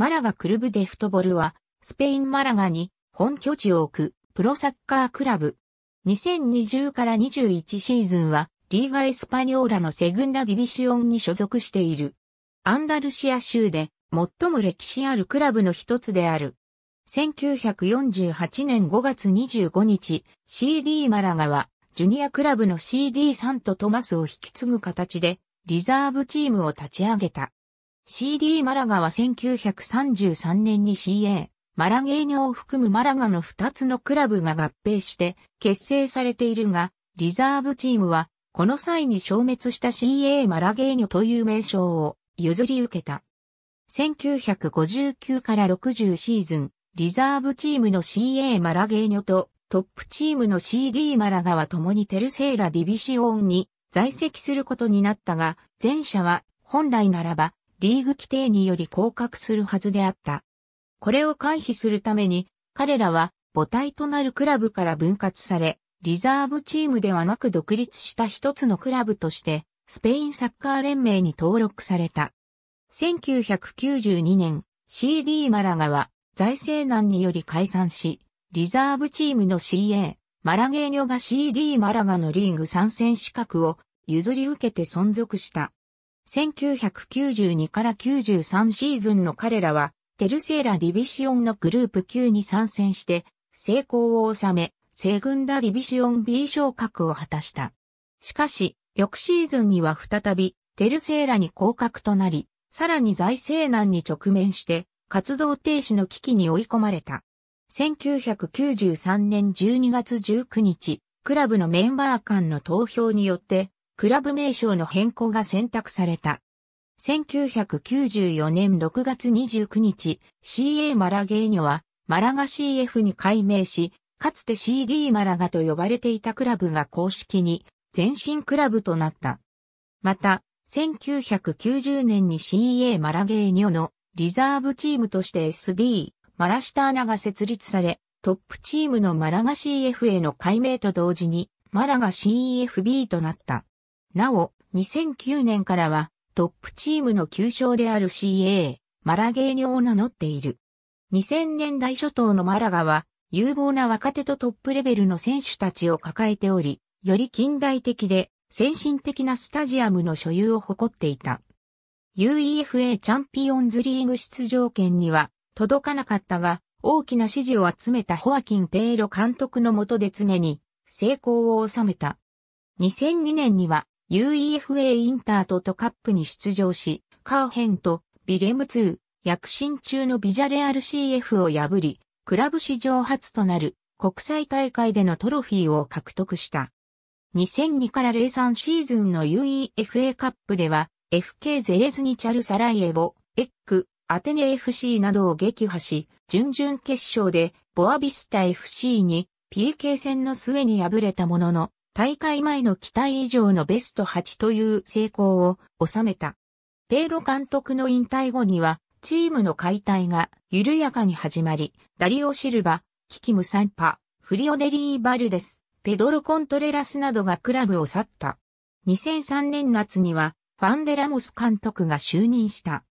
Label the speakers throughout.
Speaker 1: マラガクルブデフトボルは、スペインマラガに本拠地を置くプロサッカークラブ。2020から21シーズンは、リーガ・エスパニョーラのセグンダ・ディビシオンに所属している。アンダルシア州で最も歴史あるクラブの一つである。1948年5月25日、CD マラガは、ジュニアクラブの CD サントトマスを引き継ぐ形で、リザーブチームを立ち上げた。CD マラガは1933年に CA、マラゲーニョを含むマラガの2つのクラブが合併して結成されているが、リザーブチームは、この際に消滅した CA マラゲーニョという名称を譲り受けた。1959から60シーズン、リザーブチームの CA マラゲーニョとトップチームの CD マラガは共にテルセーラディビシオンに在籍することになったが、前者は本来ならばリーグ規定により降格するはずであった。これを回避するために、彼らは母体となるクラブから分割され、リザーブチームではなく独立した一つのクラブとして、スペインサッカー連盟に登録された。1992年、CD マラガは財政難により解散し、リザーブチームの CA、マラゲーニョが CD マラガのリーグ参戦資格を譲り受けて存続した。1992から93シーズンの彼らは、テルセーラディビシオンのグループ級に参戦して、成功を収め、セグンダディビシオン B 昇格を果たした。しかし、翌シーズンには再び、テルセーラに降格となり、さらに財政難に直面して、活動停止の危機に追い込まれた。1993年12月19日、クラブのメンバー間の投票によって、クラブ名称の変更が選択された。1994年6月29日、CA マラゲーニョは、マラガ CF に改名し、かつて CD マラガと呼ばれていたクラブが公式に、全身クラブとなった。また、1990年に CA マラゲーニョのリザーブチームとして SD、マラシターナが設立され、トップチームのマラガ CF への改名と同時に、マラガ CFB となった。なお、2009年からはトップチームの旧称である CA、マラゲーニョを名乗っている。2000年代初頭のマラガは有望な若手とトップレベルの選手たちを抱えており、より近代的で先進的なスタジアムの所有を誇っていた。UEFA チャンピオンズリーグ出場権には届かなかったが、大きな支持を集めたホアキン・ペイロ監督の下で常に成功を収めた。2002年には UEFA インターとトカップに出場し、カーヘンとビレム2、躍進中のビジャレアル CF を破り、クラブ史上初となる国際大会でのトロフィーを獲得した。2002から03シーズンの UEFA カップでは、FK ゼレズニチャルサライエボ、エック、アテネ FC などを撃破し、準々決勝でボアビスタ FC に PK 戦の末に敗れたものの、大会前の期待以上のベスト8という成功を収めた。ペーロ監督の引退後には、チームの解体が緩やかに始まり、ダリオ・シルバ、キキム・サンパ、フリオデリー・バルデス、ペドロ・コントレラスなどがクラブを去った。2003年夏には、ファンデラモス監督が就任した。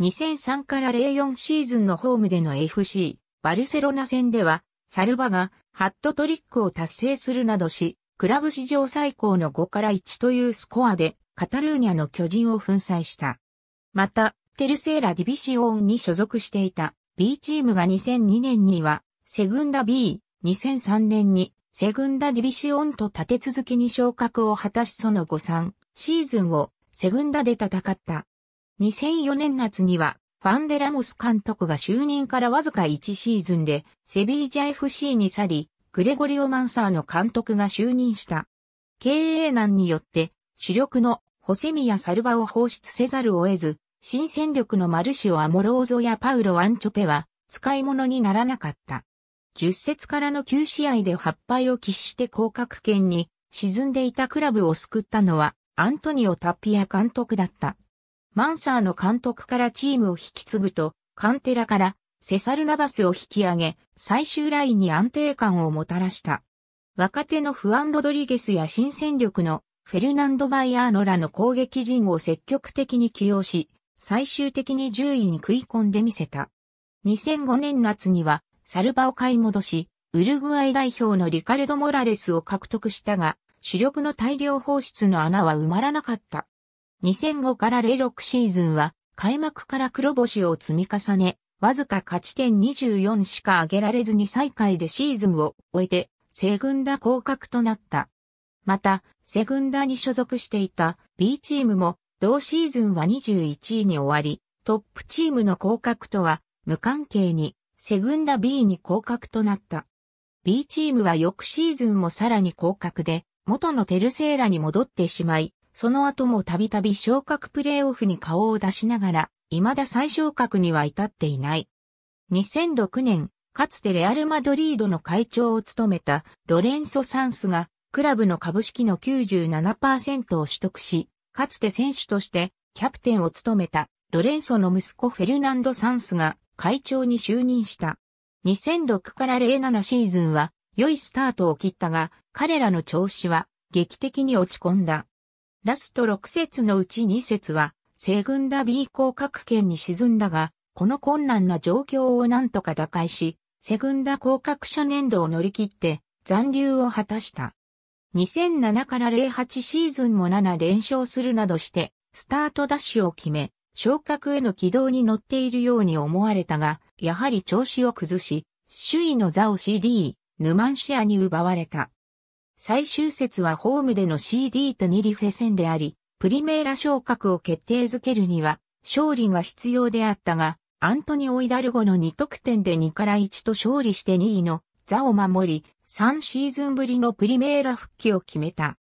Speaker 1: 2003から04シーズンのホームでの FC、バルセロナ戦では、サルバがハットトリックを達成するなどし、クラブ史上最高の5から1というスコアで、カタルーニャの巨人を粉砕した。また、テルセーラ・ディビシオンに所属していた B チームが2002年には、セグンダ B、2003年にセグンダ・ディビシオンと立て続けに昇格を果たしその後3シーズンをセグンダで戦った。2004年夏にはファンデラモス監督が就任からわずか1シーズンでセビージャ FC に去り、グレゴリオ・マンサーの監督が就任した。経営難によって主力のホセミやサルバを放出せざるを得ず、新戦力のマルシオ・アモローゾやパウロ・アンチョペは使い物にならなかった。10節からの9試合で8敗を喫して降格圏に沈んでいたクラブを救ったのはアントニオ・タッピア監督だった。マンサーの監督からチームを引き継ぐと、カンテラからセサルナバスを引き上げ、最終ラインに安定感をもたらした。若手のフアン・ロドリゲスや新戦力のフェルナンド・バイアーノらの攻撃陣を積極的に起用し、最終的に10位に食い込んでみせた。2005年夏にはサルバを買い戻し、ウルグアイ代表のリカルド・モラレスを獲得したが、主力の大量放出の穴は埋まらなかった。2005から06シーズンは開幕から黒星を積み重ね、わずか勝ち点24しか上げられずに最下位でシーズンを終えて、セグンダ降格となった。また、セグンダに所属していた B チームも、同シーズンは21位に終わり、トップチームの降格とは無関係に、セグンダ B に降格となった。B チームは翌シーズンもさらに降格で、元のテルセーラに戻ってしまい、その後もたびたび昇格プレーオフに顔を出しながら、未だ最昇格には至っていない。2006年、かつてレアル・マドリードの会長を務めたロレンソ・サンスが、クラブの株式の97%を取得し、かつて選手としてキャプテンを務めたロレンソの息子フェルナンド・サンスが会長に就任した。2006から07シーズンは良いスタートを切ったが、彼らの調子は劇的に落ち込んだ。ラスト6節のうち2節は西軍ダビー降格圏に沈んだが、この困難な状況を何とか打開し、セグンダ降格者年度を乗り切って残留を果たした。2007から08シーズンも7連勝するなどして、スタートダッシュを決め、昇格への軌道に乗っているように思われたが、やはり調子を崩し、首位の座を CD、ヌマンシェアに奪われた。最終節はホームでの CD とニリフェ戦であり、プリメーラ昇格を決定づけるには、勝利が必要であったが、アントニオ・イダルゴの2得点で2から1と勝利して2位の座を守り、3シーズンぶりのプリメーラ復帰を決めた。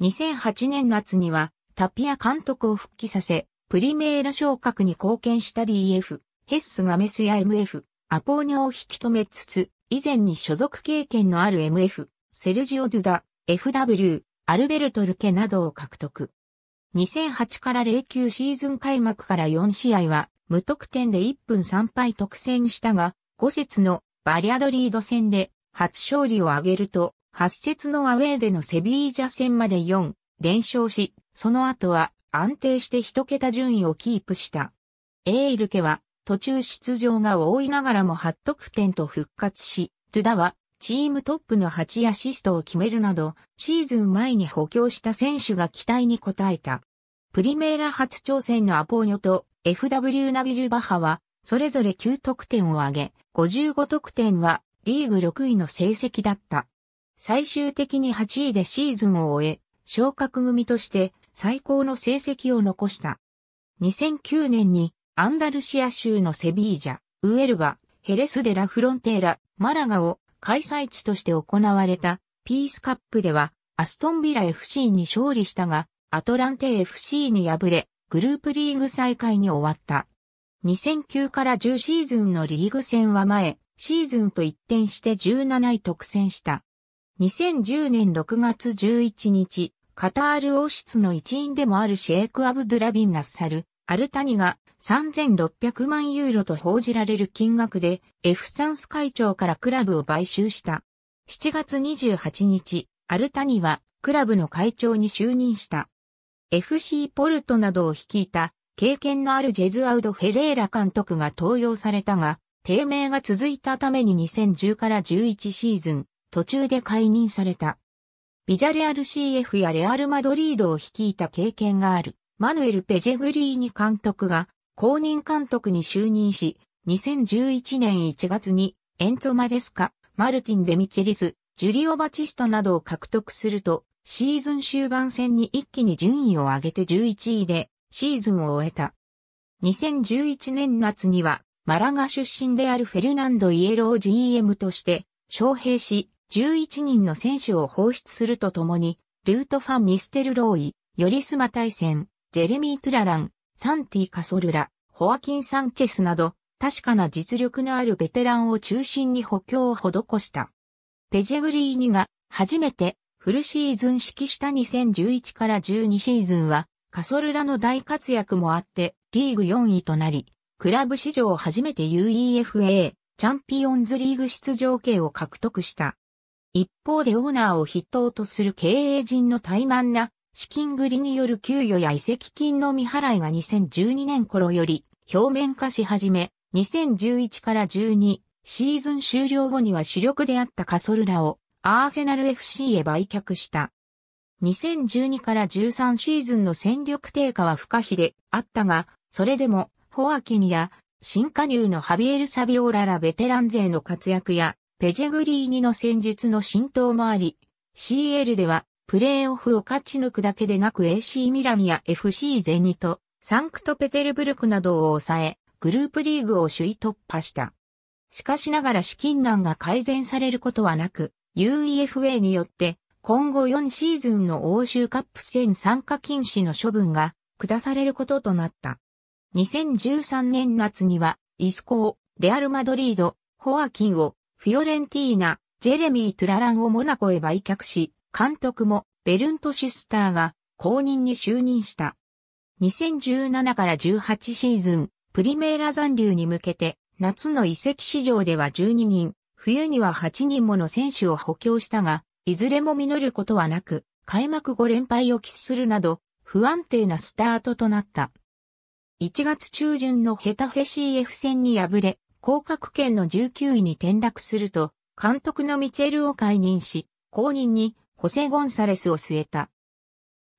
Speaker 1: 2008年夏には、タピア監督を復帰させ、プリメーラ昇格に貢献した DF、ヘッスがメスや MF、アポーニョを引き止めつつ、以前に所属経験のある MF、セルジオ・ドゥダ、FW、アルベルト・ルケなどを獲得。2008から09シーズン開幕から4試合は、無得点で1分3敗得戦したが、5節のバリアドリード戦で初勝利を挙げると、8節のアウェーでのセビージャ戦まで4連勝し、その後は安定して1桁順位をキープした。エールケは途中出場が多いながらも8得点と復活し、トゥダはチームトップの8アシストを決めるなど、シーズン前に補強した選手が期待に応えた。プリメーラ初挑戦のアポーニョと FW ナビルバハは、それぞれ9得点を挙げ、55得点はリーグ6位の成績だった。最終的に8位でシーズンを終え、昇格組として最高の成績を残した。2009年にアンダルシア州のセビージャ、ウエルバ、ヘレスデラ・フロンテーラ、マラガを開催地として行われたピースカップではアストンビラ FC に勝利したが、アトランテ FC に敗れ、グループリーグ再開に終わった。2009から10シーズンのリーグ戦は前、シーズンと一転して17位特選した。2010年6月11日、カタール王室の一員でもあるシェイク・アブドゥラビン・ナッサル、アルタニが3600万ユーロと報じられる金額で F サンス会長からクラブを買収した。7月28日、アルタニはクラブの会長に就任した。FC ポルトなどを率いた経験のあるジェズアウド・フェレーラ監督が登用されたが、低迷が続いたために2010から11シーズン、途中で解任された。ビジャレアル CF やレアル・マドリードを率いた経験がある。マヌエル・ペジェグリーニ監督が公認監督に就任し、2011年1月にエントマレスカ、マルティン・デミチェリス、ジュリオ・バチストなどを獲得すると、シーズン終盤戦に一気に順位を上げて11位でシーズンを終えた。2011年夏にはマラガ出身であるフェルナンド・イエロー GM として招聘し11人の選手を放出するとともにルート・ファン・ミステルローイ、ヨリスマ対戦、ジェレミー・トゥララン、サンティ・カソルラ、ホアキン・サンチェスなど、確かな実力のあるベテランを中心に補強を施した。ペジェグリーニが初めてフルシーズン指揮した2011から12シーズンはカソルラの大活躍もあってリーグ4位となり、クラブ史上初めて UEFA チャンピオンズリーグ出場権を獲得した。一方でオーナーを筆頭とする経営陣の怠慢な資金繰りによる給与や遺跡金の未払いが2012年頃より表面化し始め、2011から12シーズン終了後には主力であったカソルラをアーセナル FC へ売却した。2012から13シーズンの戦力低下は不可避であったが、それでもホアキニや新加入のハビエル・サビオラらベテラン勢の活躍やペジェグリーニの戦術の浸透もあり、CL ではプレーオフを勝ち抜くだけでなく AC ミラミや FC ゼニト、サンクトペテルブルクなどを抑え、グループリーグを首位突破した。しかしながら資金難が改善されることはなく、UEFA によって今後4シーズンの欧州カップ戦参加禁止の処分が下されることとなった。2013年夏には、イスコー、レアル・マドリード、ホアキンを、フィオレンティーナ、ジェレミー・トゥラランをモナコへ売却し、監督もベルント・シュスターが公認に就任した。2017から18シーズン、プリメーラ残留に向けて、夏の移籍市場では12人、冬には8人もの選手を補強したが、いずれも実ることはなく、開幕5連敗を喫するなど、不安定なスタートとなった。1月中旬のヘタフェ CF 戦に敗れ、降格圏の19位に転落すると、監督のミチェルを解任し、後任にホセ・ゴンサレスを据えた。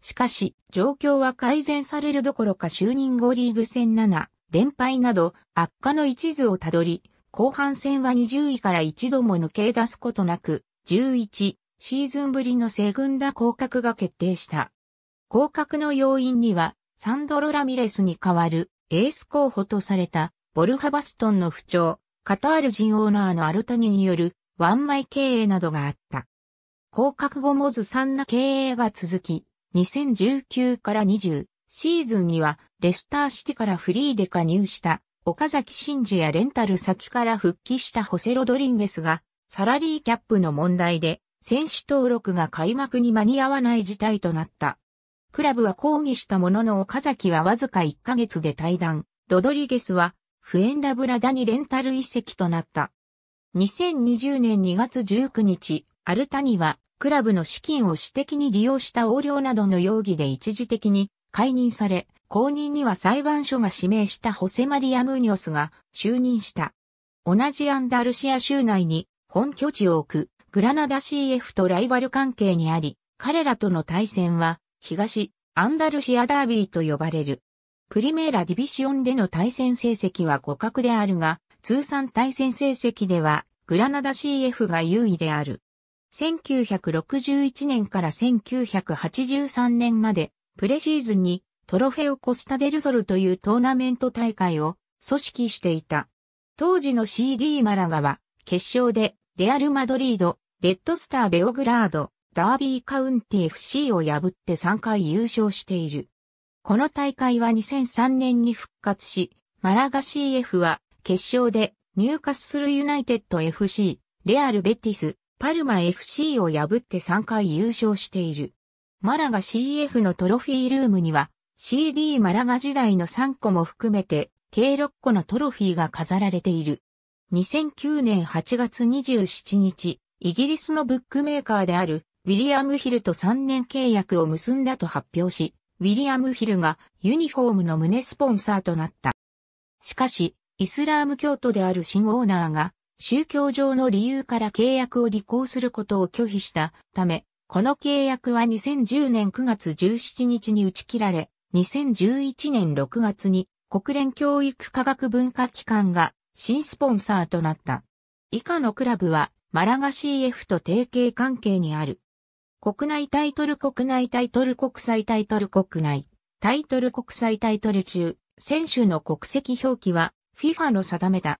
Speaker 1: しかし、状況は改善されるどころか就任後リーグ戦7、連敗など悪化の一途をたどり、後半戦は20位から一度も抜け出すことなく、11シーズンぶりの西軍打降格が決定した。降格の要因には、サンドロ・ラミレスに代わるエース候補とされたボルハバストンの不調、カタール人オーナーのアルタニによるワンマイ経営などがあった。降格後もずさんな経営が続き、2019から20シーズンにはレスターシティからフリーで加入した岡崎真嗣やレンタル先から復帰したホセロドリンゲスがサラリーキャップの問題で選手登録が開幕に間に合わない事態となった。クラブは抗議したものの岡崎はわずか1ヶ月で退団、ロドリゲスはフエンラブラダにレンタル移籍となった。2020年2月19日、アルタニはクラブの資金を私的に利用した横領などの容疑で一時的に解任され、後任には裁判所が指名したホセマリア・ムーニョスが就任した。同じアンダルシア州内に本拠地を置くグラナダ CF とライバル関係にあり、彼らとの対戦は東アンダルシアダービーと呼ばれる。プリメーラディビシオンでの対戦成績は互角であるが、通算対戦成績ではグラナダ CF が優位である。1961年から1983年まで、プレシーズンにトロフェオコスタデルソルというトーナメント大会を組織していた。当時の CD マラガは、決勝で、レアル・マドリード、レッドスター・ベオグラード、ダービー・カウンティ FC を破って3回優勝している。この大会は2003年に復活し、マラガ CF は決勝で入荷するユナイテッド FC、レアル・ベティス、パルマ FC を破って3回優勝している。マラガ CF のトロフィールームには CD マラガ時代の3個も含めて計6個のトロフィーが飾られている。2009年8月27日、イギリスのブックメーカーであるウィリアム・ヒルと3年契約を結んだと発表し、ウィリアム・ヒルがユニフォームの胸スポンサーとなった。しかし、イスラーム教徒である新オーナーが宗教上の理由から契約を履行することを拒否したため、この契約は2010年9月17日に打ち切られ、2011年6月に国連教育科学文化機関が新スポンサーとなった。以下のクラブはマラガ CF と提携関係にある。国内タイトル国内タイトル国際タイトル国内タイトル国際タイトル中選手の国籍表記は FIFA の定めた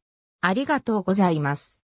Speaker 1: ありがとうございます。